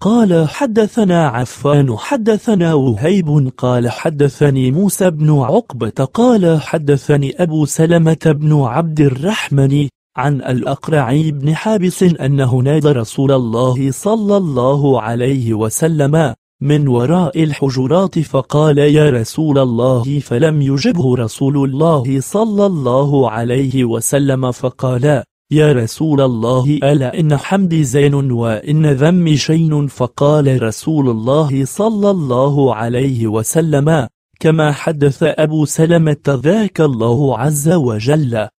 قال حدثنا عفان حدثنا وهيب قال حدثني موسى بن عقبة قال حدثني أبو سلمة بن عبد الرحمن عن الأقرعي بن حابس أنه نادى رسول الله صلى الله عليه وسلم من وراء الحجرات فقال يا رسول الله فلم يجبه رسول الله صلى الله عليه وسلم فقال يا رسول الله ألا إن حمدي زين وإن ذمي شين فقال رسول الله صلى الله عليه وسلم كما حدث أبو سلمة ذاك الله عز وجل